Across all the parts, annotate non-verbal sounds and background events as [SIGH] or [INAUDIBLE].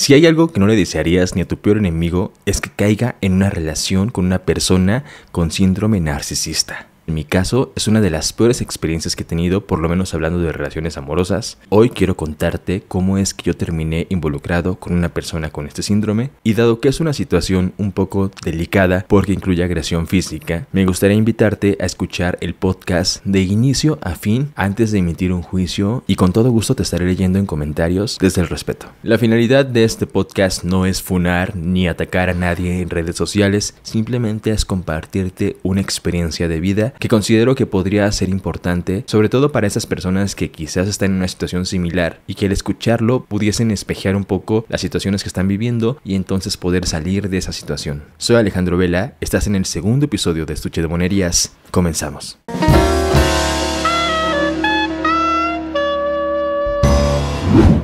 Si hay algo que no le desearías ni a tu peor enemigo es que caiga en una relación con una persona con síndrome narcisista. En mi caso, es una de las peores experiencias que he tenido, por lo menos hablando de relaciones amorosas. Hoy quiero contarte cómo es que yo terminé involucrado con una persona con este síndrome y dado que es una situación un poco delicada porque incluye agresión física, me gustaría invitarte a escuchar el podcast de inicio a fin antes de emitir un juicio y con todo gusto te estaré leyendo en comentarios desde el respeto. La finalidad de este podcast no es funar ni atacar a nadie en redes sociales, simplemente es compartirte una experiencia de vida que considero que podría ser importante, sobre todo para esas personas que quizás están en una situación similar y que al escucharlo pudiesen espejear un poco las situaciones que están viviendo y entonces poder salir de esa situación. Soy Alejandro Vela, estás en el segundo episodio de Estuche de Monerías, Comenzamos.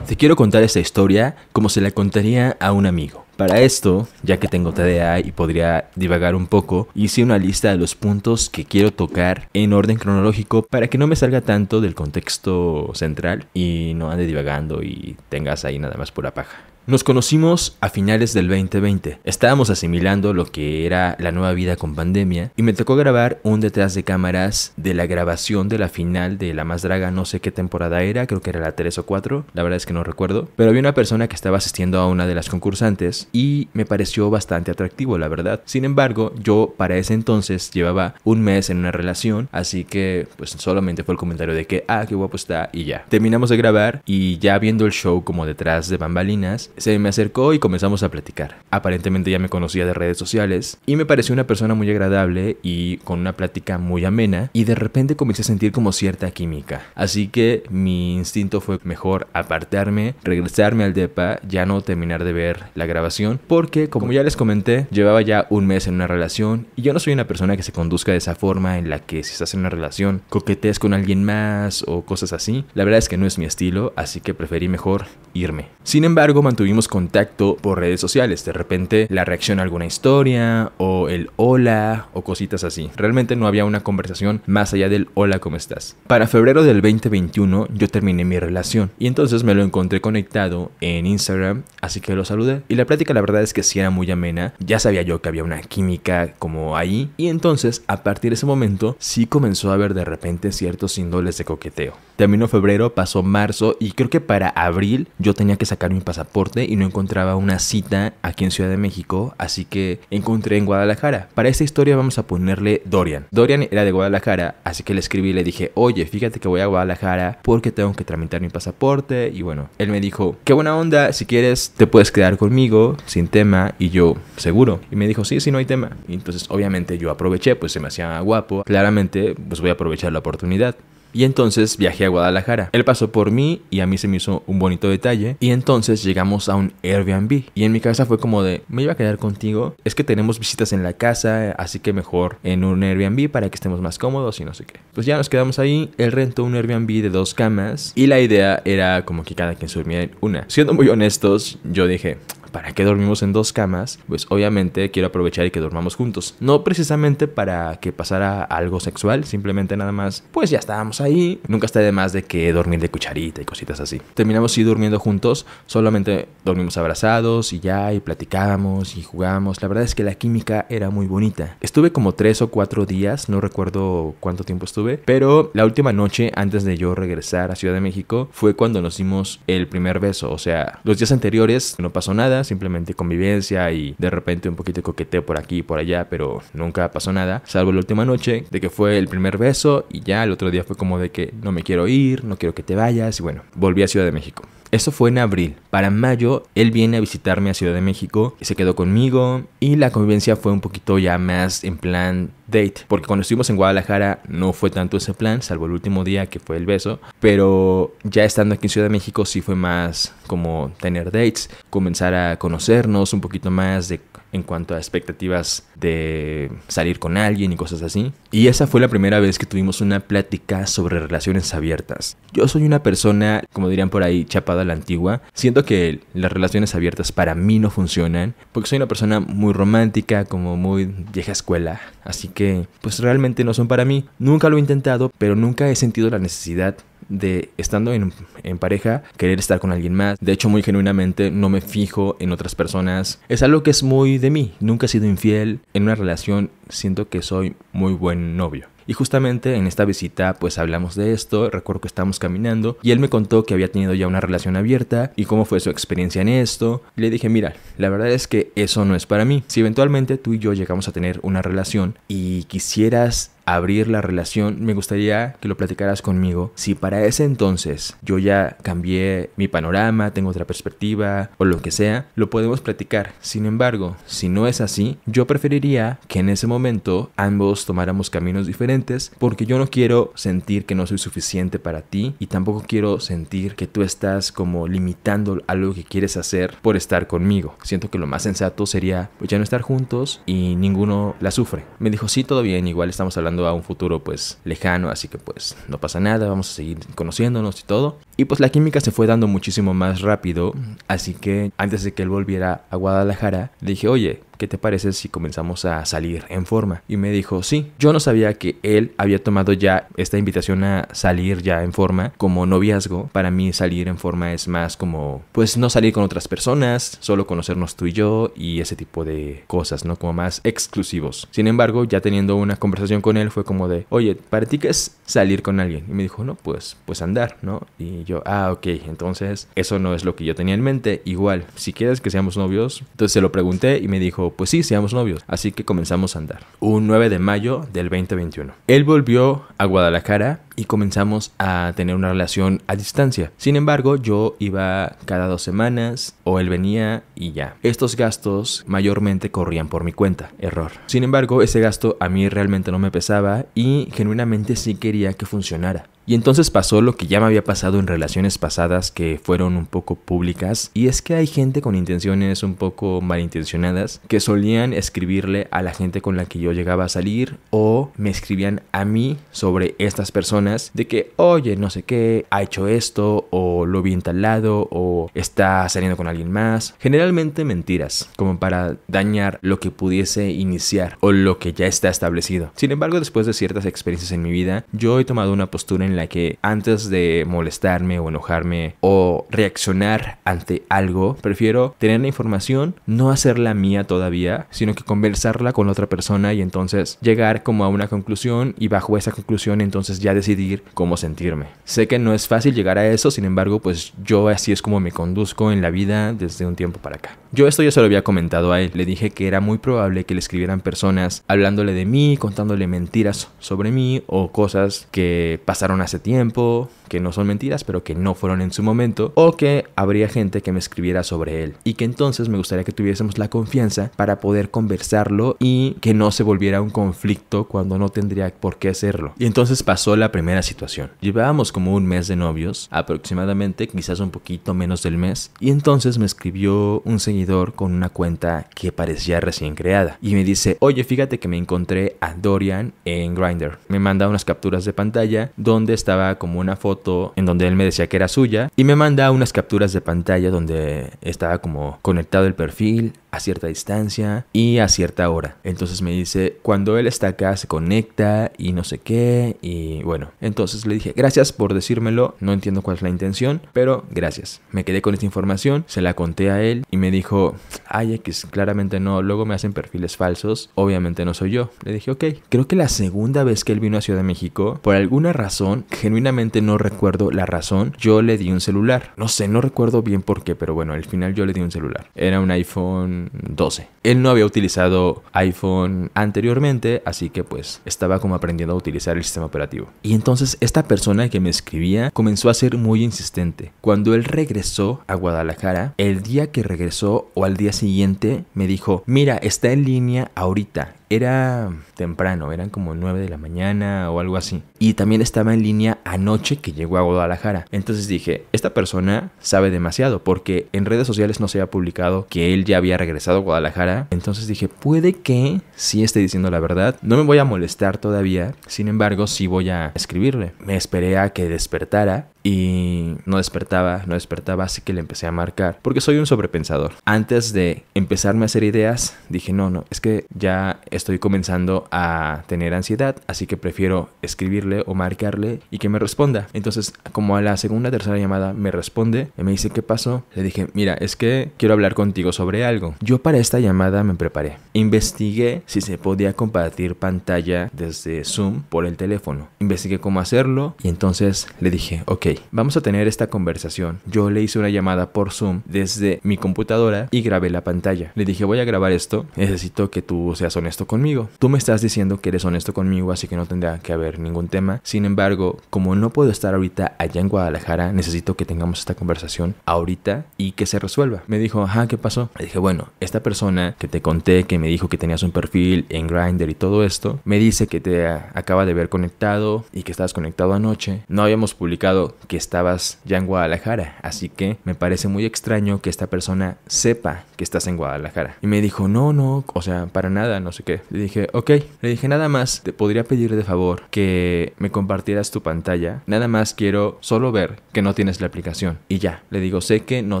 Te quiero contar esta historia como se la contaría a un amigo. Para esto, ya que tengo TDA y podría divagar un poco, hice una lista de los puntos que quiero tocar en orden cronológico para que no me salga tanto del contexto central y no ande divagando y tengas ahí nada más pura paja. Nos conocimos a finales del 2020. Estábamos asimilando lo que era la nueva vida con pandemia y me tocó grabar un detrás de cámaras de la grabación de la final de La Más Draga, no sé qué temporada era, creo que era la 3 o 4, la verdad es que no recuerdo, pero había una persona que estaba asistiendo a una de las concursantes y me pareció bastante atractivo, la verdad. Sin embargo, yo para ese entonces llevaba un mes en una relación, así que pues solamente fue el comentario de que, ah, qué guapo está y ya. Terminamos de grabar y ya viendo el show como detrás de bambalinas, se me acercó y comenzamos a platicar. Aparentemente ya me conocía de redes sociales y me pareció una persona muy agradable y con una plática muy amena y de repente comencé a sentir como cierta química. Así que mi instinto fue mejor apartarme, regresarme al DEPA, ya no terminar de ver la grabación porque como ya les comenté, llevaba ya un mes en una relación y yo no soy una persona que se conduzca de esa forma en la que si estás en una relación coquetees con alguien más o cosas así. La verdad es que no es mi estilo, así que preferí mejor irme. Sin embargo, mantuve tuvimos contacto por redes sociales, de repente la reacción a alguna historia o el hola o cositas así. Realmente no había una conversación más allá del hola, ¿cómo estás? Para febrero del 2021 yo terminé mi relación y entonces me lo encontré conectado en Instagram, así que lo saludé. Y la plática la verdad es que sí era muy amena, ya sabía yo que había una química como ahí y entonces a partir de ese momento sí comenzó a haber de repente ciertos índoles de coqueteo. Terminó febrero, pasó marzo y creo que para abril yo tenía que sacar mi pasaporte y no encontraba una cita aquí en Ciudad de México, así que encontré en Guadalajara. Para esta historia vamos a ponerle Dorian. Dorian era de Guadalajara, así que le escribí y le dije, oye, fíjate que voy a Guadalajara porque tengo que tramitar mi pasaporte. Y bueno, él me dijo, qué buena onda, si quieres te puedes quedar conmigo sin tema. Y yo, seguro. Y me dijo, sí, sí, no hay tema. Y entonces obviamente yo aproveché, pues se me hacía guapo. Claramente, pues voy a aprovechar la oportunidad. Y entonces viajé a Guadalajara. Él pasó por mí y a mí se me hizo un bonito detalle. Y entonces llegamos a un Airbnb. Y en mi casa fue como de, me iba a quedar contigo. Es que tenemos visitas en la casa, así que mejor en un Airbnb para que estemos más cómodos y no sé qué. Pues ya nos quedamos ahí. Él rentó un Airbnb de dos camas. Y la idea era como que cada quien durmiera en una. Siendo muy honestos, yo dije, ¿para qué dormimos en dos camas? Pues obviamente quiero aprovechar y que dormamos juntos. No precisamente para que pasara algo sexual, simplemente nada más, pues ya estábamos ahí. Nunca está de más de que dormir de cucharita y cositas así. Terminamos sí durmiendo juntos, solamente dormimos abrazados y ya, y platicábamos y jugábamos. La verdad es que la química era muy bonita. Estuve como tres o cuatro días, no recuerdo cuánto tiempo estuve, pero la última noche antes de yo regresar a Ciudad de México fue cuando nos dimos el primer beso. O sea, los días anteriores no pasó nada, simplemente convivencia y de repente un poquito de coqueteo por aquí y por allá, pero nunca pasó nada, salvo la última noche de que fue el primer beso y ya el otro día fue como de que no me quiero ir, no quiero que te vayas y bueno, volví a Ciudad de México. Eso fue en abril. Para mayo, él viene a visitarme a Ciudad de México, y se quedó conmigo y la convivencia fue un poquito ya más en plan date. Porque cuando estuvimos en Guadalajara no fue tanto ese plan, salvo el último día que fue el beso. Pero ya estando aquí en Ciudad de México sí fue más como tener dates, comenzar a conocernos un poquito más de en cuanto a expectativas de salir con alguien y cosas así. Y esa fue la primera vez que tuvimos una plática sobre relaciones abiertas. Yo soy una persona, como dirían por ahí, chapada a la antigua. Siento que las relaciones abiertas para mí no funcionan porque soy una persona muy romántica, como muy vieja escuela. Así que, pues realmente no son para mí. Nunca lo he intentado, pero nunca he sentido la necesidad de estando en, en, pareja, querer estar con alguien más. De hecho, muy genuinamente no me fijo en otras personas. Es algo que es muy de mí. Nunca he sido infiel. En una relación siento que soy muy buen novio. Y justamente en esta visita pues hablamos de esto, recuerdo que estábamos caminando y él me contó que había tenido ya una relación abierta y cómo fue su experiencia en esto. Le dije, mira, la verdad es que eso no es para mí. Si eventualmente tú y yo llegamos a tener una relación y quisieras abrir la relación, me gustaría que lo platicaras conmigo. Si para ese entonces yo ya cambié mi panorama, tengo otra perspectiva o lo que sea, lo podemos platicar. Sin embargo, si no es así, yo preferiría que en ese momento ambos tomáramos caminos diferentes porque yo no quiero sentir que no soy suficiente para ti y tampoco quiero sentir que tú estás como limitando algo que quieres hacer por estar conmigo. Siento que lo más sensato sería pues, ya no estar juntos y ninguno la sufre. Me dijo, sí, todo bien, igual estamos hablando a un futuro pues lejano, así que pues no pasa nada, vamos a seguir conociéndonos y todo. Y pues la química se fue dando muchísimo más rápido, así que antes de que él volviera a Guadalajara, dije, oye, ¿qué te parece si comenzamos a salir en forma? Y me dijo, sí, yo no sabía que él había tomado ya esta invitación a salir ya en forma como noviazgo. Para mí salir en forma es más como, pues no salir con otras personas, solo conocernos tú y yo y ese tipo de cosas, ¿no? Como más exclusivos. Sin embargo, ya teniendo una conversación con él fue como de, oye, ¿para ti qué es salir con alguien? Y me dijo, no, pues, pues andar, ¿no? Y yo, ah, ok, entonces eso no es lo que yo tenía en mente. Igual, si quieres que seamos novios, entonces se lo pregunté y me dijo, pues sí, seamos novios. Así que comenzamos a andar. Un 9 de mayo del 2021. Él volvió a Guadalajara y comenzamos a tener una relación a distancia. Sin embargo, yo iba cada dos semanas o él venía y ya. Estos gastos mayormente corrían por mi cuenta. Error. Sin embargo, ese gasto a mí realmente no me pesaba y genuinamente sí quería que funcionara. Y entonces pasó lo que ya me había pasado en relaciones pasadas que fueron un poco públicas, y es que hay gente con intenciones un poco malintencionadas que solían escribirle a la gente con la que yo llegaba a salir o me escribían a mí sobre estas personas de que, oye, no sé qué, ha hecho esto, o lo vi en tal lado, o está saliendo con alguien más. Generalmente mentiras, como para dañar lo que pudiese iniciar o lo que ya está establecido. Sin embargo, después de ciertas experiencias en mi vida, yo he tomado una postura en la que antes de molestarme o enojarme o reaccionar ante algo, prefiero tener la información, no hacerla mía todavía, sino que conversarla con otra persona y entonces llegar como a una conclusión y bajo esa conclusión entonces ya decidir cómo sentirme. Sé que no es fácil llegar a eso, sin embargo, pues yo así es como me conduzco en la vida desde un tiempo para acá. Yo esto ya se lo había comentado a él, le dije que era muy probable que le escribieran personas hablándole de mí, contándole mentiras sobre mí o cosas que pasaron hace tiempo, que no son mentiras, pero que no fueron en su momento, o que habría gente que me escribiera sobre él. Y que entonces me gustaría que tuviésemos la confianza para poder conversarlo y que no se volviera un conflicto cuando no tendría por qué hacerlo. Y entonces pasó la primera situación. Llevábamos como un mes de novios, aproximadamente, quizás un poquito menos del mes, y entonces me escribió un seguidor con una cuenta que parecía recién creada y me dice, oye, fíjate que me encontré a Dorian en Grindr. Me manda unas capturas de pantalla donde estaba como una foto en donde él me decía que era suya y me manda unas capturas de pantalla donde estaba como conectado el perfil, a cierta distancia y a cierta hora. Entonces me dice, cuando él está acá se conecta y no sé qué y bueno. Entonces le dije, gracias por decírmelo, no entiendo cuál es la intención, pero gracias. Me quedé con esta información, se la conté a él y me dijo, ay X, claramente no, luego me hacen perfiles falsos, obviamente no soy yo. Le dije, ok, creo que la segunda vez que él vino a Ciudad de México, por alguna razón, genuinamente no recuerdo la razón, yo le di un celular. No sé, no recuerdo bien por qué, pero bueno, al final yo le di un celular. Era un iPhone 12. Él no había utilizado iPhone anteriormente, así que pues estaba como aprendiendo a utilizar el sistema operativo. Y entonces esta persona que me escribía comenzó a ser muy insistente. Cuando él regresó a Guadalajara, el día que regresó o al día siguiente me dijo, mira, está en línea ahorita, era temprano, eran como 9 de la mañana o algo así. Y también estaba en línea anoche que llegó a Guadalajara. Entonces dije, esta persona sabe demasiado porque en redes sociales no se había publicado que él ya había regresado a Guadalajara. Entonces dije, puede que sí esté diciendo la verdad. No me voy a molestar todavía, sin embargo sí voy a escribirle. Me esperé a que despertara y no despertaba, no despertaba, así que le empecé a marcar, porque soy un sobrepensador. Antes de empezarme a hacer ideas, dije, no, no, es que ya estoy comenzando a tener ansiedad, así que prefiero escribirle o marcarle y que me responda. Entonces, como a la segunda, tercera llamada me responde y me dice, ¿qué pasó? Le dije, mira, es que quiero hablar contigo sobre algo. Yo para esta llamada me preparé. Investigué si se podía compartir pantalla desde Zoom por el teléfono. Investigué cómo hacerlo y entonces le dije, ok, vamos a tener esta conversación. Yo le hice una llamada por Zoom desde mi computadora y grabé la pantalla. Le dije, voy a grabar esto, necesito que tú seas honesto conmigo. Tú me estás diciendo que eres honesto conmigo, así que no tendrá que haber ningún tema. Sin embargo, como no puedo estar ahorita allá en Guadalajara, necesito que tengamos esta conversación ahorita y que se resuelva. Me dijo, ajá, ¿qué pasó? Le dije, bueno, esta persona que te conté, que me dijo que tenías un perfil en Grindr y todo esto, me dice que te acaba de ver conectado y que estabas conectado anoche. No habíamos publicado que estabas ya en Guadalajara, así que me parece muy extraño que esta persona sepa que estás en Guadalajara. Y me dijo, no, no, o sea, para nada, no sé qué. Le dije, ok, le dije nada más, te podría pedir de favor que me compartieras tu pantalla, nada más quiero solo ver que no tienes la aplicación. Y ya, le digo, sé que no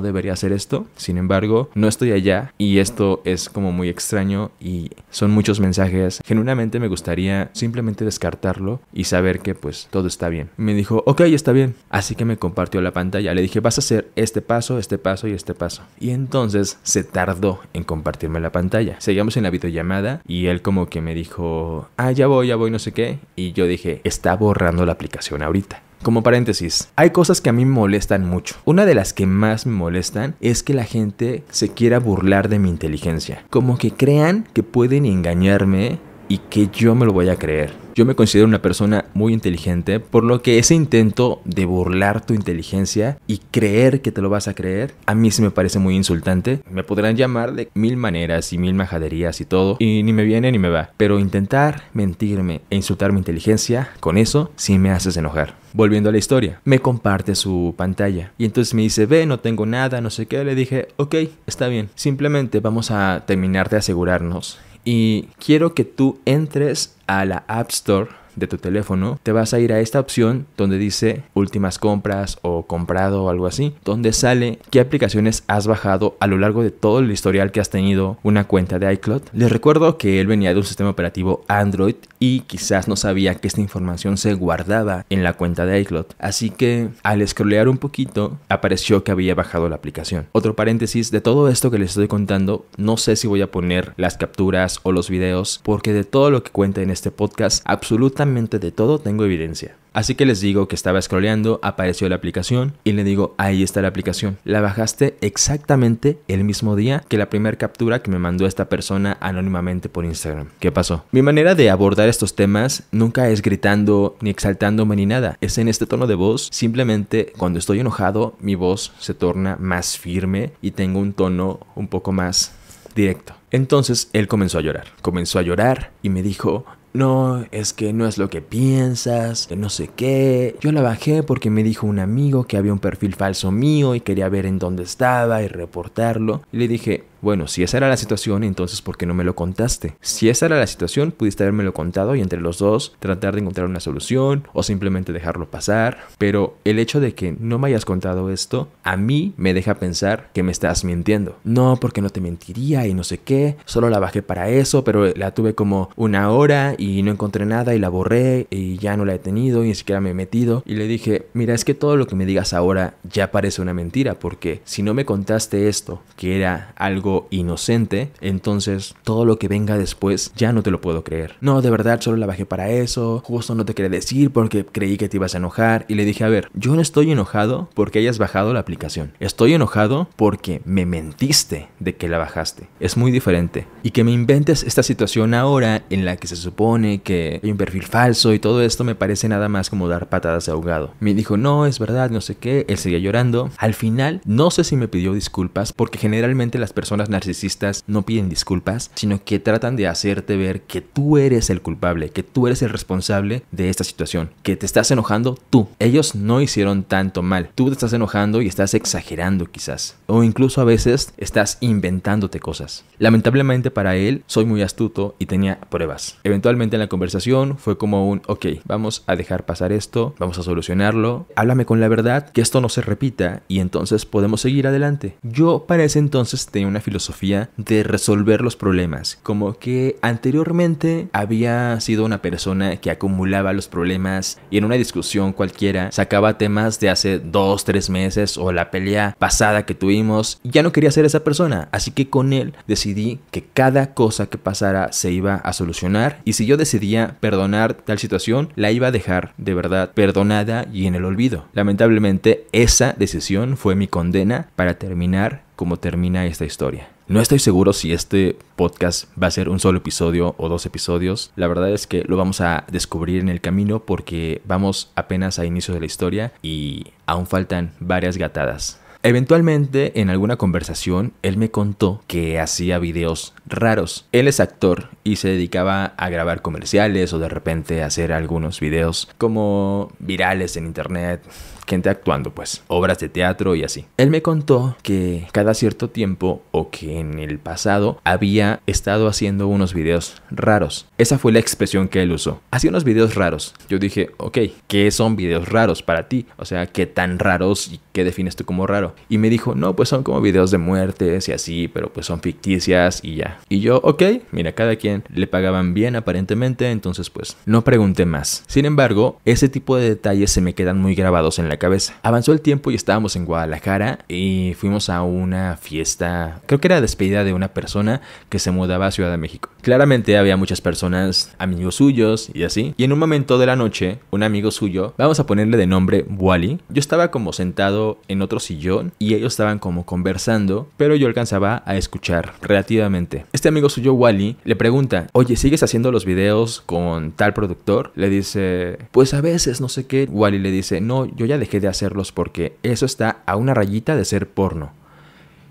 debería hacer esto, sin embargo, no estoy allá y esto es como muy extraño y son muchos mensajes. Genuinamente me gustaría simplemente descartarlo y saber que pues todo está bien. me dijo, ok, está bien, Así que me compartió la pantalla. Le dije, vas a hacer este paso, este paso y este paso. Y entonces se tardó en compartirme la pantalla. Seguimos en la videollamada y él como que me dijo, ah, ya voy, ya voy, no sé qué. Y yo dije, está borrando la aplicación ahorita. Como paréntesis, hay cosas que a mí me molestan mucho. Una de las que más me molestan es que la gente se quiera burlar de mi inteligencia. Como que crean que pueden engañarme y que yo me lo voy a creer. Yo me considero una persona muy inteligente, por lo que ese intento de burlar tu inteligencia y creer que te lo vas a creer, a mí se me parece muy insultante. Me podrán llamar de mil maneras y mil majaderías y todo, y ni me viene ni me va. Pero intentar mentirme e insultar mi inteligencia, con eso sí me haces enojar. Volviendo a la historia, me comparte su pantalla y entonces me dice, ve, no tengo nada, no sé qué. Le dije, ok, está bien, simplemente vamos a terminar de asegurarnos y quiero que tú entres a la App Store de tu teléfono, te vas a ir a esta opción donde dice últimas compras o comprado o algo así, donde sale qué aplicaciones has bajado a lo largo de todo el historial que has tenido una cuenta de iCloud. Les recuerdo que él venía de un sistema operativo Android y quizás no sabía que esta información se guardaba en la cuenta de iCloud. Así que al scrollear un poquito apareció que había bajado la aplicación. Otro paréntesis, de todo esto que les estoy contando, no sé si voy a poner las capturas o los videos porque de todo lo que cuenta en este podcast, absolutamente de todo tengo evidencia. Así que les digo que estaba scrolleando, apareció la aplicación y le digo, ahí está la aplicación. La bajaste exactamente el mismo día que la primera captura que me mandó esta persona anónimamente por Instagram. ¿Qué pasó? Mi manera de abordar estos temas nunca es gritando ni exaltándome ni nada. Es en este tono de voz. Simplemente cuando estoy enojado, mi voz se torna más firme y tengo un tono un poco más directo. Entonces él comenzó a llorar. Comenzó a llorar y me dijo, no, es que no es lo que piensas, que no sé qué. Yo la bajé porque me dijo un amigo que había un perfil falso mío y quería ver en dónde estaba y reportarlo. Y le dije, bueno, si esa era la situación, entonces ¿por qué no me lo contaste? Si esa era la situación, pudiste haberme lo contado y entre los dos tratar de encontrar una solución o simplemente dejarlo pasar. Pero el hecho de que no me hayas contado esto, a mí me deja pensar que me estás mintiendo. No, porque no te mentiría y no sé qué, solo la bajé para eso, pero la tuve como una hora y no encontré nada y la borré y ya no la he tenido y ni siquiera me he metido. Y le dije, mira, es que todo lo que me digas ahora ya parece una mentira, porque si no me contaste esto, que era algo inocente, entonces todo lo que venga después ya no te lo puedo creer. No, de verdad, solo la bajé para eso, justo no te quería decir porque creí que te ibas a enojar y le dije, a ver, yo no estoy enojado porque hayas bajado la aplicación, estoy enojado porque me mentiste de que la bajaste. Es muy diferente. Y que me inventes esta situación ahora en la que se supone que hay un perfil falso y todo esto me parece nada más como dar patadas de ahogado. Me dijo, no, es verdad, no sé qué, él seguía llorando. Al final, no sé si me pidió disculpas porque generalmente las personas narcisistas no piden disculpas, sino que tratan de hacerte ver que tú eres el culpable, que tú eres el responsable de esta situación, que te estás enojando tú. Ellos no hicieron tanto mal, tú te estás enojando y estás exagerando quizás, o incluso a veces estás inventándote cosas. Lamentablemente para él, soy muy astuto y tenía pruebas. Eventualmente en la conversación fue como un, ok, vamos a dejar pasar esto, vamos a solucionarlo, háblame con la verdad, que esto no se repita y entonces podemos seguir adelante. Yo para ese entonces tenía una filosofía filosofía de resolver los problemas, como que anteriormente había sido una persona que acumulaba los problemas y en una discusión cualquiera sacaba temas de hace dos, tres meses o la pelea pasada que tuvimos, ya no quería ser esa persona, así que con él decidí que cada cosa que pasara se iba a solucionar y si yo decidía perdonar tal situación, la iba a dejar de verdad perdonada y en el olvido. Lamentablemente esa decisión fue mi condena para terminar cómo termina esta historia. No estoy seguro si este podcast va a ser un solo episodio o dos episodios. La verdad es que lo vamos a descubrir en el camino porque vamos apenas a inicio de la historia y aún faltan varias gatadas. Eventualmente, en alguna conversación, él me contó que hacía videos raros. Él es actor y se dedicaba a grabar comerciales o de repente a hacer algunos videos como virales en internet, gente actuando, pues, obras de teatro y así. Él me contó que cada cierto tiempo o que en el pasado había estado haciendo unos videos raros. Esa fue la expresión que él usó. Hacía unos videos raros. Yo dije, ok, ¿qué son videos raros para ti? O sea, ¿qué tan raros y qué defines tú como raro? Y me dijo, no, pues son como videos de muertes y así, pero pues son ficticias y ya. Y yo, ok, mira, cada quien le pagaban bien aparentemente, entonces pues no pregunté más. Sin embargo, ese tipo de detalles se me quedan muy grabados en la cabeza. Avanzó el tiempo y estábamos en Guadalajara y fuimos a una fiesta, creo que era despedida de una persona que se mudaba a Ciudad de México. Claramente había muchas personas, amigos suyos y así. Y en un momento de la noche, un amigo suyo, vamos a ponerle de nombre Wally, yo estaba como sentado en otro sillón y ellos estaban como conversando, pero yo alcanzaba a escuchar relativamente. Este amigo suyo, Wally, le pregunta, oye, ¿sigues haciendo los videos con tal productor? Le dice, pues a veces, no sé qué. Wally le dice, no, yo ya dejé de hacerlos porque eso está a una rayita de ser porno.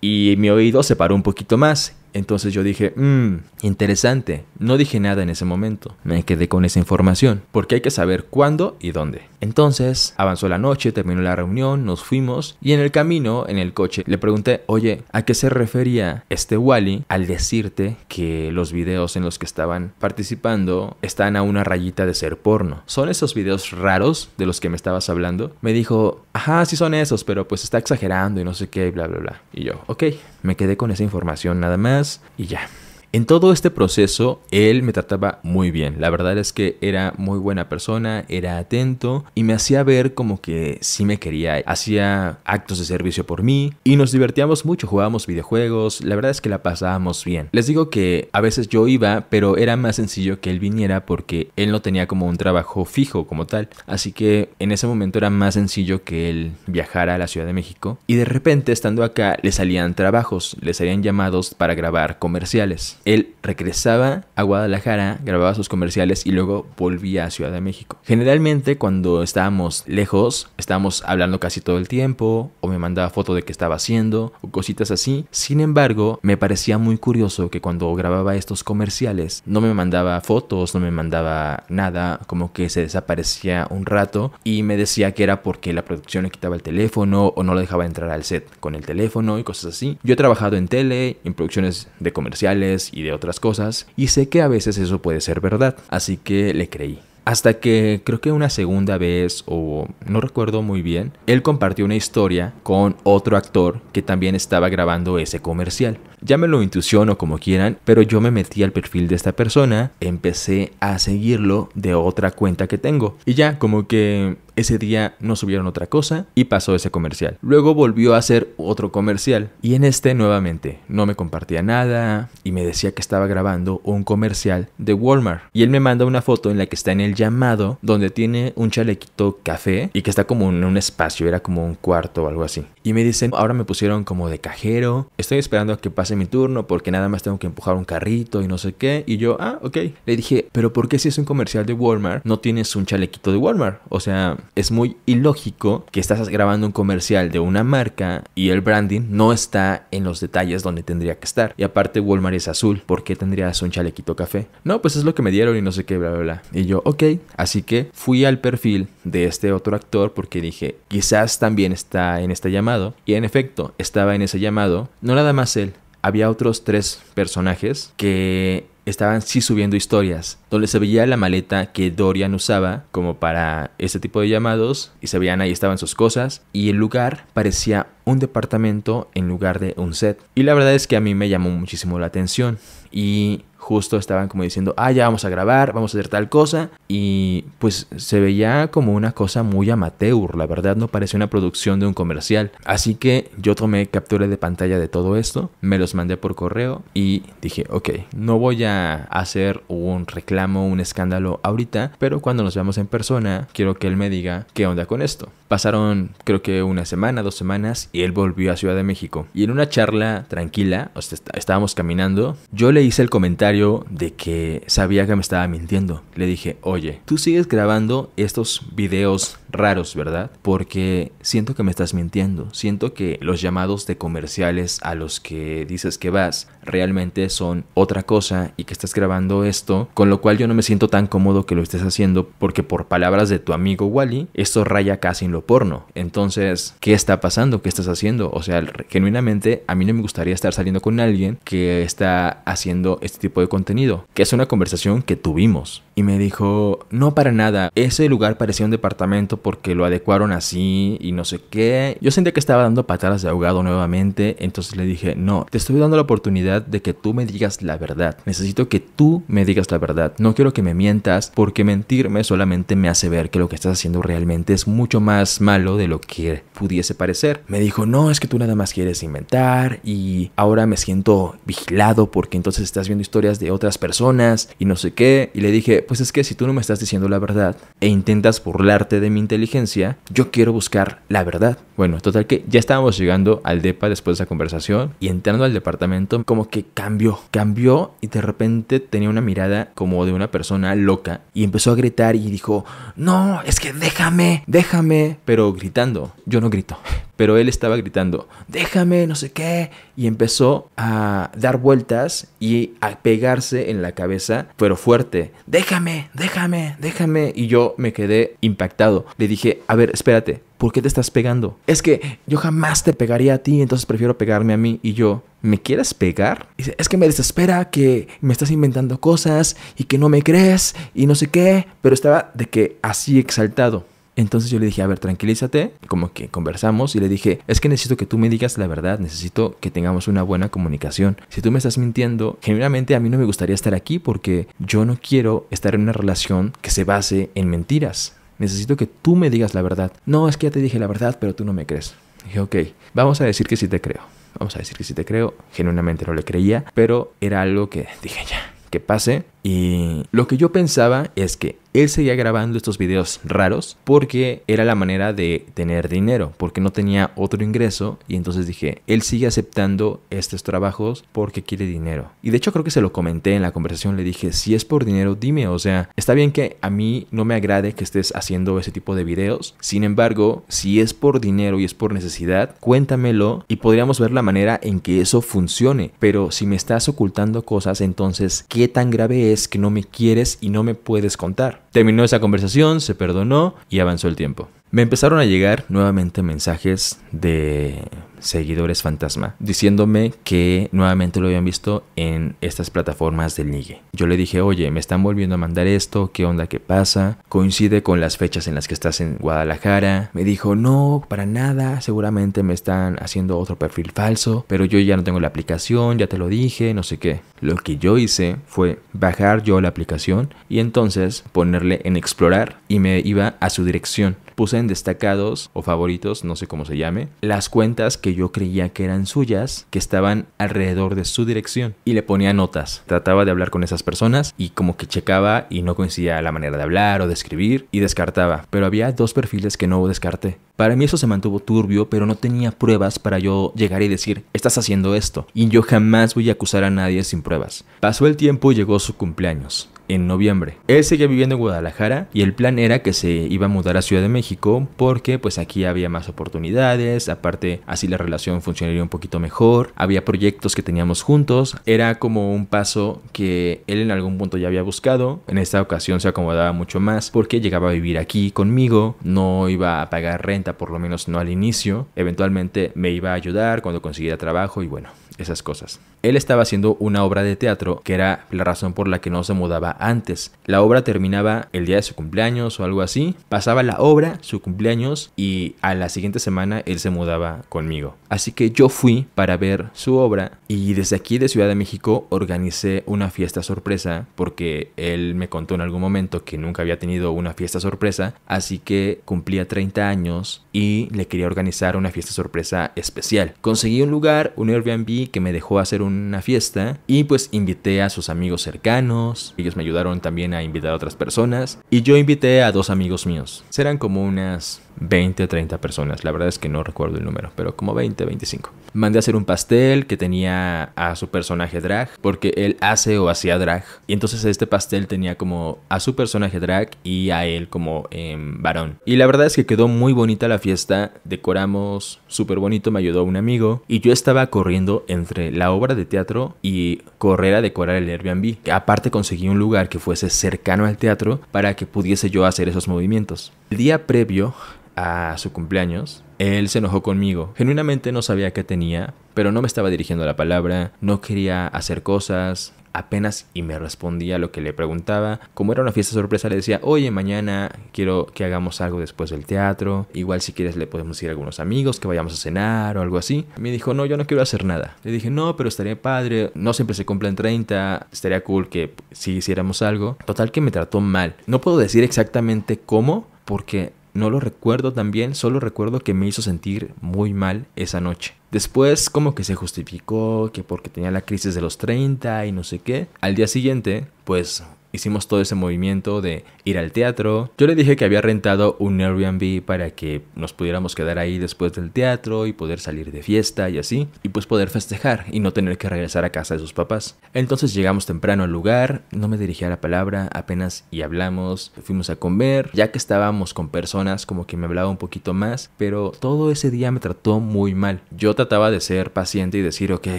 Y mi oído se paró un poquito más entonces yo dije, mmm, interesante. No dije nada en ese momento. Me quedé con esa información, porque hay que saber cuándo y dónde. Entonces avanzó la noche, terminó la reunión, nos fuimos y en el camino, en el coche, le pregunté, oye, ¿a qué se refería este Wally al decirte que los videos en los que estaban participando están a una rayita de ser porno? ¿Son esos videos raros de los que me estabas hablando? Me dijo, ajá, sí son esos, pero pues está exagerando y no sé qué, y bla, bla, bla. Y yo, ok, me quedé con esa información nada más y ya. En todo este proceso, él me trataba muy bien. La verdad es que era muy buena persona, era atento y me hacía ver como que sí me quería. Hacía actos de servicio por mí y nos divertíamos mucho, jugábamos videojuegos. La verdad es que la pasábamos bien. Les digo que a veces yo iba, pero era más sencillo que él viniera porque él no tenía como un trabajo fijo como tal. Así que en ese momento era más sencillo que él viajara a la Ciudad de México. Y de repente, estando acá, le salían trabajos, le salían llamados para grabar comerciales él regresaba a Guadalajara, grababa sus comerciales y luego volvía a Ciudad de México. Generalmente cuando estábamos lejos, estábamos hablando casi todo el tiempo, o me mandaba foto de qué estaba haciendo, o cositas así. Sin embargo, me parecía muy curioso que cuando grababa estos comerciales, no me mandaba fotos, no me mandaba nada, como que se desaparecía un rato y me decía que era porque la producción le quitaba el teléfono o no lo dejaba entrar al set con el teléfono y cosas así. Yo he trabajado en tele, en producciones de comerciales y de otras cosas, y sé que a veces eso puede ser verdad, así que le creí. Hasta que creo que una segunda vez, o no recuerdo muy bien, él compartió una historia con otro actor que también estaba grabando ese comercial. Ya me lo o como quieran, pero yo me metí al perfil de esta persona, empecé a seguirlo de otra cuenta que tengo. Y ya, como que ese día no subieron otra cosa y pasó ese comercial. Luego volvió a hacer otro comercial y en este nuevamente no me compartía nada y me decía que estaba grabando un comercial de Walmart. Y él me manda una foto en la que está en el llamado donde tiene un chalequito café y que está como en un espacio, era como un cuarto o algo así. Y me dicen, ahora me pusieron como de cajero, estoy esperando a que pase mi turno porque nada más tengo que empujar un carrito y no sé qué. Y yo, ah, ok. Le dije, pero ¿por qué si es un comercial de Walmart no tienes un chalequito de Walmart? O sea, es muy ilógico que estás grabando un comercial de una marca y el branding no está en los detalles donde tendría que estar. Y aparte Walmart es azul, ¿por qué tendrías un chalequito café? No, pues es lo que me dieron y no sé qué, bla, bla, bla. Y yo, ok, así que fui al perfil de este otro actor porque dije, quizás también está en este llamado. Y en efecto, estaba en ese llamado, no nada más él, había otros tres personajes que estaban sí subiendo historias, donde se veía la maleta que Dorian usaba como para este tipo de llamados, y se veían ahí estaban sus cosas, y el lugar parecía un departamento en lugar de un set. Y la verdad es que a mí me llamó muchísimo la atención, y justo estaban como diciendo, ah, ya vamos a grabar, vamos a hacer tal cosa. Y pues se veía como una cosa muy amateur, la verdad no parecía una producción de un comercial. Así que yo tomé captura de pantalla de todo esto, me los mandé por correo y dije, ok, no voy a hacer un reclamo, un escándalo ahorita, pero cuando nos veamos en persona, quiero que él me diga qué onda con esto. Pasaron creo que una semana, dos semanas, y él volvió a Ciudad de México. Y en una charla tranquila, estábamos caminando, yo le hice el comentario de que sabía que me estaba mintiendo. Le dije, oye, tú sigues grabando estos videos raros, ¿verdad? Porque siento que me estás mintiendo. Siento que los llamados de comerciales a los que dices que vas realmente son otra cosa y que estás grabando esto, con lo cual yo no me siento tan cómodo que lo estés haciendo porque por palabras de tu amigo Wally, esto raya casi en lo porno. Entonces, ¿qué está pasando? ¿Qué estás haciendo? O sea, genuinamente a mí no me gustaría estar saliendo con alguien que está haciendo este tipo de de contenido, que es una conversación que tuvimos. Y me dijo, no para nada, ese lugar parecía un departamento porque lo adecuaron así y no sé qué. Yo sentía que estaba dando patadas de ahogado nuevamente, entonces le dije, no, te estoy dando la oportunidad de que tú me digas la verdad. Necesito que tú me digas la verdad. No quiero que me mientas porque mentirme solamente me hace ver que lo que estás haciendo realmente es mucho más malo de lo que pudiese parecer. Me dijo, no, es que tú nada más quieres inventar y ahora me siento vigilado porque entonces estás viendo historias de otras personas y no sé qué. Y le dije, pues es que si tú no me estás diciendo la verdad e intentas burlarte de mi inteligencia, yo quiero buscar la verdad. Bueno, total que ya estábamos llegando al DEPA después de esa conversación y entrando al departamento como que cambió, cambió y de repente tenía una mirada como de una persona loca y empezó a gritar y dijo, no, es que déjame, déjame, pero gritando, yo no grito, [LAUGHS] pero él estaba gritando, déjame, no sé qué, y empezó a dar vueltas y a pegarse en la cabeza, pero fuerte, déjame, déjame, déjame, y yo me quedé impactado, le dije, a ver, espérate, ¿por qué te estás pegando? Es que yo jamás te pegaría a ti, entonces prefiero pegarme a mí. Y yo, ¿me quieres pegar? Dice, es que me desespera que me estás inventando cosas y que no me crees y no sé qué, pero estaba de que así exaltado. Entonces yo le dije, a ver, tranquilízate, como que conversamos y le dije, es que necesito que tú me digas la verdad, necesito que tengamos una buena comunicación. Si tú me estás mintiendo, generalmente a mí no me gustaría estar aquí porque yo no quiero estar en una relación que se base en mentiras necesito que tú me digas la verdad. No, es que ya te dije la verdad, pero tú no me crees. dije, ok, vamos a decir que sí te creo. Vamos a decir que sí te creo. Genuinamente no le creía, pero era algo que dije ya, que pase, y lo que yo pensaba es que él seguía grabando estos videos raros porque era la manera de tener dinero, porque no tenía otro ingreso y entonces dije, él sigue aceptando estos trabajos porque quiere dinero. Y de hecho creo que se lo comenté en la conversación, le dije, si es por dinero, dime, o sea, está bien que a mí no me agrade que estés haciendo ese tipo de videos, sin embargo, si es por dinero y es por necesidad, cuéntamelo y podríamos ver la manera en que eso funcione, pero si me estás ocultando cosas, entonces, ¿qué tan grave es? es que no me quieres y no me puedes contar? Terminó esa conversación, se perdonó y avanzó el tiempo. Me empezaron a llegar nuevamente mensajes de seguidores fantasma diciéndome que nuevamente lo habían visto en estas plataformas del Nigue. Yo le dije, oye, me están volviendo a mandar esto, ¿qué onda? ¿Qué pasa? Coincide con las fechas en las que estás en Guadalajara. Me dijo, no, para nada, seguramente me están haciendo otro perfil falso, pero yo ya no tengo la aplicación, ya te lo dije, no sé qué. Lo que yo hice fue bajar yo la aplicación y entonces ponerle en explorar y me iba a su dirección puse en destacados o favoritos, no sé cómo se llame, las cuentas que yo creía que eran suyas, que estaban alrededor de su dirección. Y le ponía notas. Trataba de hablar con esas personas y como que checaba y no coincidía la manera de hablar o de escribir y descartaba. Pero había dos perfiles que no descarté. Para mí eso se mantuvo turbio, pero no tenía pruebas para yo llegar y decir, estás haciendo esto. Y yo jamás voy a acusar a nadie sin pruebas. Pasó el tiempo y llegó su cumpleaños en noviembre. Él seguía viviendo en Guadalajara y el plan era que se iba a mudar a Ciudad de México porque pues aquí había más oportunidades, aparte así la relación funcionaría un poquito mejor, había proyectos que teníamos juntos, era como un paso que él en algún punto ya había buscado, en esta ocasión se acomodaba mucho más porque llegaba a vivir aquí conmigo, no iba a pagar renta por lo menos no al inicio, eventualmente me iba a ayudar cuando consiguiera trabajo y bueno, esas cosas. Él estaba haciendo una obra de teatro que era la razón por la que no se mudaba antes. La obra terminaba el día de su cumpleaños o algo así. Pasaba la obra, su cumpleaños y a la siguiente semana él se mudaba conmigo. Así que yo fui para ver su obra y desde aquí de Ciudad de México organicé una fiesta sorpresa porque él me contó en algún momento que nunca había tenido una fiesta sorpresa, así que cumplía 30 años y le quería organizar una fiesta sorpresa especial. Conseguí un lugar, un Airbnb que me dejó hacer una fiesta y pues invité a sus amigos cercanos, ellos me ayudaron también a invitar a otras personas y yo invité a dos amigos míos. Serán como unas 20, 30 personas. La verdad es que no recuerdo el número, pero como 20, 25. Mandé a hacer un pastel que tenía a su personaje drag, porque él hace o hacía drag. Y entonces este pastel tenía como a su personaje drag y a él como em, varón. Y la verdad es que quedó muy bonita la fiesta. Decoramos súper bonito, me ayudó un amigo. Y yo estaba corriendo entre la obra de teatro y correr a decorar el Airbnb. Aparte conseguí un lugar que fuese cercano al teatro para que pudiese yo hacer esos movimientos. El día previo a su cumpleaños, él se enojó conmigo. Genuinamente no sabía qué tenía, pero no me estaba dirigiendo la palabra, no quería hacer cosas, apenas y me respondía lo que le preguntaba. Como era una fiesta sorpresa, le decía, oye, mañana quiero que hagamos algo después del teatro. Igual si quieres le podemos ir a algunos amigos, que vayamos a cenar o algo así. Me dijo, no, yo no quiero hacer nada. Le dije, no, pero estaría padre, no siempre se cumplen 30, estaría cool que si hiciéramos algo. Total que me trató mal. No puedo decir exactamente cómo, porque no lo recuerdo tan bien, solo recuerdo que me hizo sentir muy mal esa noche. Después como que se justificó que porque tenía la crisis de los 30 y no sé qué. Al día siguiente, pues hicimos todo ese movimiento de ir al teatro. Yo le dije que había rentado un Airbnb para que nos pudiéramos quedar ahí después del teatro y poder salir de fiesta y así, y pues poder festejar y no tener que regresar a casa de sus papás. Entonces llegamos temprano al lugar, no me dirigía la palabra, apenas y hablamos, fuimos a comer, ya que estábamos con personas como que me hablaba un poquito más, pero todo ese día me trató muy mal. Yo trataba de ser paciente y decir, ok,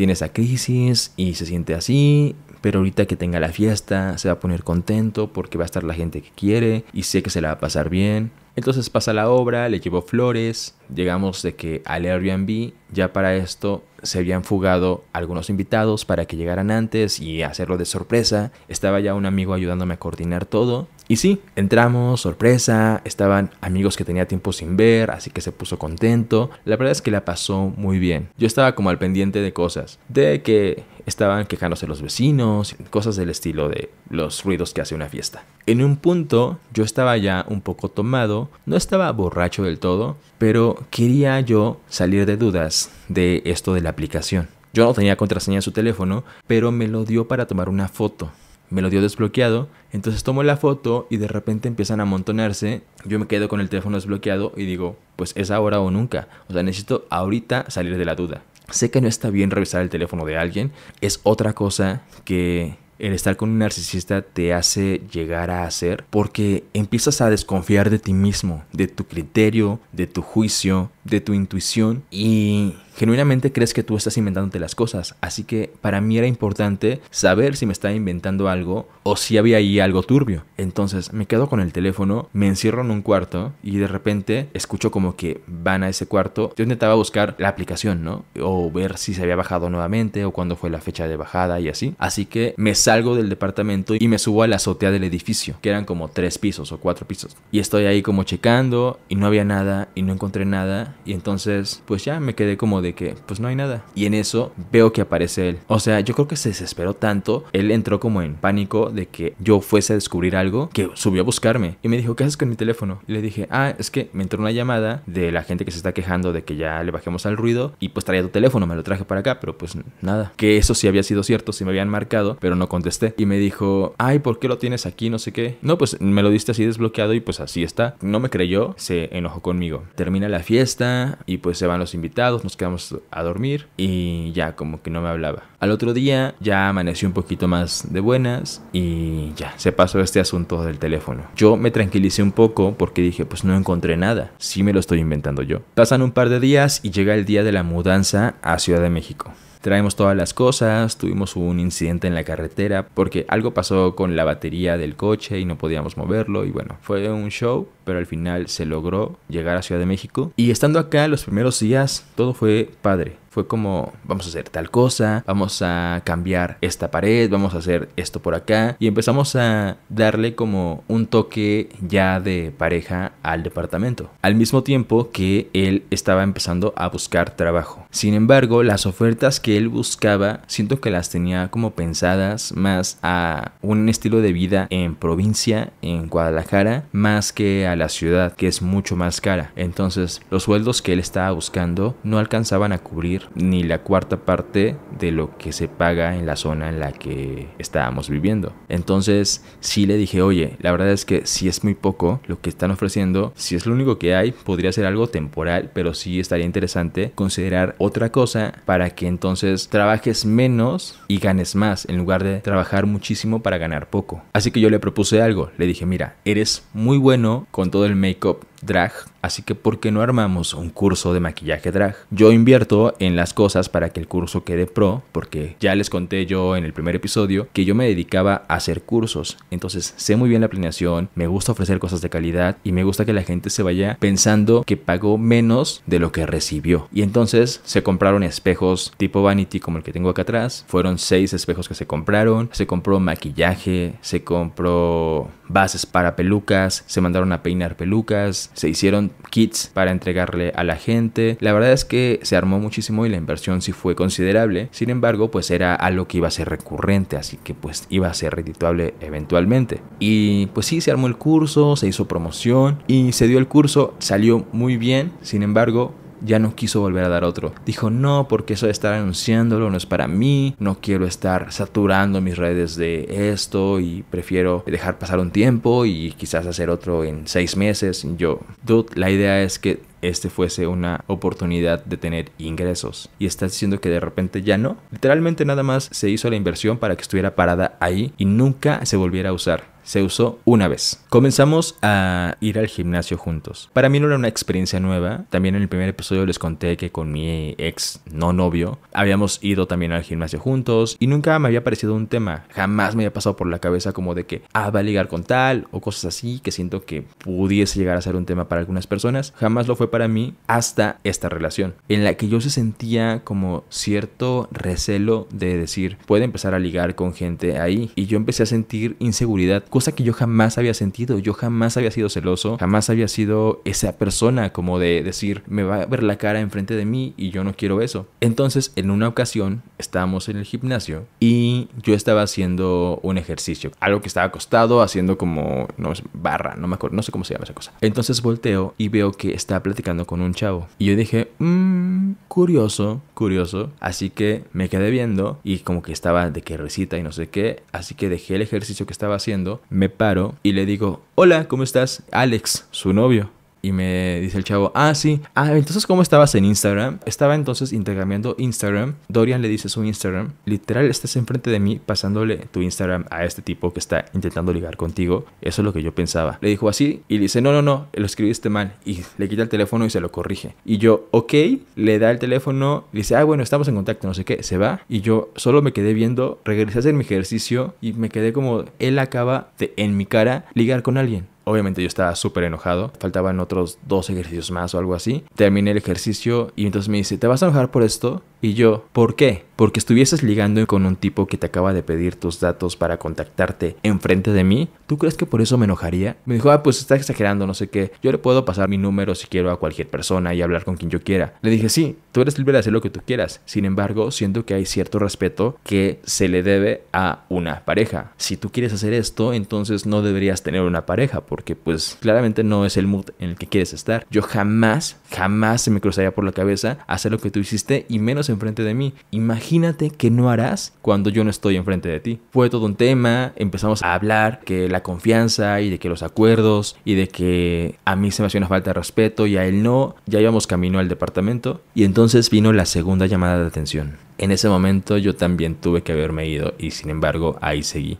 tiene esa crisis y se siente así, pero ahorita que tenga la fiesta se va a poner contento porque va a estar la gente que quiere y sé que se la va a pasar bien. Entonces pasa la obra, le llevo flores, llegamos de que al Airbnb ya para esto se habían fugado algunos invitados para que llegaran antes y hacerlo de sorpresa. Estaba ya un amigo ayudándome a coordinar todo. Y sí, entramos, sorpresa, estaban amigos que tenía tiempo sin ver, así que se puso contento. La verdad es que la pasó muy bien. Yo estaba como al pendiente de cosas, de que estaban quejándose los vecinos, cosas del estilo de los ruidos que hace una fiesta. En un punto yo estaba ya un poco tomado, no estaba borracho del todo, pero quería yo salir de dudas de esto de la aplicación. Yo no tenía contraseña en su teléfono, pero me lo dio para tomar una foto. Me lo dio desbloqueado, entonces tomo la foto y de repente empiezan a amontonarse. Yo me quedo con el teléfono desbloqueado y digo, pues es ahora o nunca. O sea, necesito ahorita salir de la duda. Sé que no está bien revisar el teléfono de alguien, es otra cosa que el estar con un narcisista te hace llegar a hacer porque empiezas a desconfiar de ti mismo, de tu criterio, de tu juicio, de tu intuición y genuinamente crees que tú estás inventándote las cosas. Así que para mí era importante saber si me estaba inventando algo o si había ahí algo turbio. Entonces me quedo con el teléfono, me encierro en un cuarto y de repente escucho como que van a ese cuarto. Yo intentaba buscar la aplicación, ¿no? O ver si se había bajado nuevamente o cuándo fue la fecha de bajada y así. Así que me salgo del departamento y me subo a la azotea del edificio, que eran como tres pisos o cuatro pisos. Y estoy ahí como checando y no había nada y no encontré nada. Y entonces pues ya me quedé como de que pues no hay nada. Y en eso veo que aparece él. O sea, yo creo que se desesperó tanto, él entró como en pánico de que yo fuese a descubrir algo, que subió a buscarme y me dijo, ¿qué haces con mi teléfono? Y le dije, ah, es que me entró una llamada de la gente que se está quejando de que ya le bajemos al ruido y pues traía tu teléfono, me lo traje para acá, pero pues nada. Que eso sí había sido cierto, sí me habían marcado, pero no contesté. Y me dijo, ay, ¿por qué lo tienes aquí? No sé qué. No, pues me lo diste así desbloqueado y pues así está. No me creyó, se enojó conmigo. Termina la fiesta y pues se van los invitados, nos quedamos a dormir y ya como que no me hablaba. Al otro día ya amaneció un poquito más de buenas y ya se pasó este asunto del teléfono. Yo me tranquilicé un poco porque dije pues no encontré nada, si me lo estoy inventando yo. Pasan un par de días y llega el día de la mudanza a Ciudad de México traemos todas las cosas, tuvimos un incidente en la carretera porque algo pasó con la batería del coche y no podíamos moverlo y bueno, fue un show pero al final se logró llegar a Ciudad de México. Y estando acá los primeros días, todo fue padre. Fue como, vamos a hacer tal cosa, vamos a cambiar esta pared, vamos a hacer esto por acá. Y empezamos a darle como un toque ya de pareja al departamento. Al mismo tiempo que él estaba empezando a buscar trabajo. Sin embargo, las ofertas que él buscaba, siento que las tenía como pensadas más a un estilo de vida en provincia, en Guadalajara, más que a la ciudad, que es mucho más cara. Entonces, los sueldos que él estaba buscando no alcanzaban a cubrir ni la cuarta parte de lo que se paga en la zona en la que estábamos viviendo. Entonces, sí le dije, oye, la verdad es que si es muy poco lo que están ofreciendo, si es lo único que hay, podría ser algo temporal, pero sí estaría interesante considerar otra cosa para que entonces trabajes menos y ganes más, en lugar de trabajar muchísimo para ganar poco. Así que yo le propuse algo, le dije, mira, eres muy bueno con todo el make-up drag, así que ¿por qué no armamos un curso de maquillaje drag? Yo invierto en las cosas para que el curso quede pro, porque ya les conté yo en el primer episodio que yo me dedicaba a hacer cursos, entonces sé muy bien la planeación, me gusta ofrecer cosas de calidad y me gusta que la gente se vaya pensando que pagó menos de lo que recibió. Y entonces se compraron espejos tipo vanity como el que tengo acá atrás, fueron seis espejos que se compraron, se compró maquillaje, se compró bases para pelucas, se mandaron a peinar pelucas, se hicieron kits para entregarle a la gente. La verdad es que se armó muchísimo y la inversión sí fue considerable. Sin embargo, pues era algo que iba a ser recurrente, así que pues iba a ser redituable eventualmente. Y pues sí, se armó el curso, se hizo promoción y se dio el curso, salió muy bien. Sin embargo, ya no quiso volver a dar otro. Dijo, no, porque eso de estar anunciándolo no es para mí, no quiero estar saturando mis redes de esto y prefiero dejar pasar un tiempo y quizás hacer otro en seis meses. yo, dude, la idea es que este fuese una oportunidad de tener ingresos. Y estás diciendo que de repente ya no. Literalmente nada más se hizo la inversión para que estuviera parada ahí y nunca se volviera a usar se usó una vez. Comenzamos a ir al gimnasio juntos. Para mí no era una experiencia nueva. También en el primer episodio les conté que con mi ex no novio habíamos ido también al gimnasio juntos y nunca me había parecido un tema. Jamás me había pasado por la cabeza como de que, ah, va a ligar con tal o cosas así que siento que pudiese llegar a ser un tema para algunas personas. Jamás lo fue para mí hasta esta relación en la que yo se sentía como cierto recelo de decir, puede empezar a ligar con gente ahí. Y yo empecé a sentir inseguridad cosa que yo jamás había sentido. Yo jamás había sido celoso, jamás había sido esa persona como de decir, me va a ver la cara enfrente de mí y yo no quiero eso. Entonces, en una ocasión, estábamos en el gimnasio y yo estaba haciendo un ejercicio, algo que estaba acostado haciendo como, no barra, no me acuerdo, no sé cómo se llama esa cosa. Entonces volteo y veo que está platicando con un chavo. Y yo dije, mmm, curioso, curioso. Así que me quedé viendo y como que estaba de que recita y no sé qué. Así que dejé el ejercicio que estaba haciendo me paro y le digo, hola, ¿cómo estás? Alex, su novio. Y me dice el chavo, ah, sí. Ah, entonces, ¿cómo estabas en Instagram? Estaba entonces intercambiando Instagram. Dorian le dice su Instagram. Literal, estás enfrente de mí pasándole tu Instagram a este tipo que está intentando ligar contigo. Eso es lo que yo pensaba. Le dijo así y le dice, no, no, no, lo escribiste mal. Y le quita el teléfono y se lo corrige. Y yo, ok, le da el teléfono, dice, ah, bueno, estamos en contacto, no sé qué, se va. Y yo solo me quedé viendo, regresé a hacer mi ejercicio y me quedé como, él acaba de, en mi cara, ligar con alguien. Obviamente yo estaba súper enojado, faltaban otros dos ejercicios más o algo así. Terminé el ejercicio y entonces me dice, ¿te vas a enojar por esto? Y yo, ¿por qué? Porque estuvieses ligando con un tipo que te acaba de pedir tus datos para contactarte enfrente de mí, ¿Tú crees que por eso me enojaría? Me dijo, ah, pues está exagerando, no sé qué. Yo le puedo pasar mi número si quiero a cualquier persona y hablar con quien yo quiera. Le dije, sí, tú eres libre de hacer lo que tú quieras. Sin embargo, siento que hay cierto respeto que se le debe a una pareja. Si tú quieres hacer esto, entonces no deberías tener una pareja porque pues claramente no es el mood en el que quieres estar. Yo jamás, jamás se me cruzaría por la cabeza hacer lo que tú hiciste y menos enfrente de mí. Imagínate que no harás cuando yo no estoy enfrente de ti. Fue todo un tema, empezamos a hablar, que la confianza y de que los acuerdos y de que a mí se me hacía una falta de respeto y a él no, ya íbamos camino al departamento y entonces vino la segunda llamada de atención. En ese momento yo también tuve que haberme ido y sin embargo ahí seguí.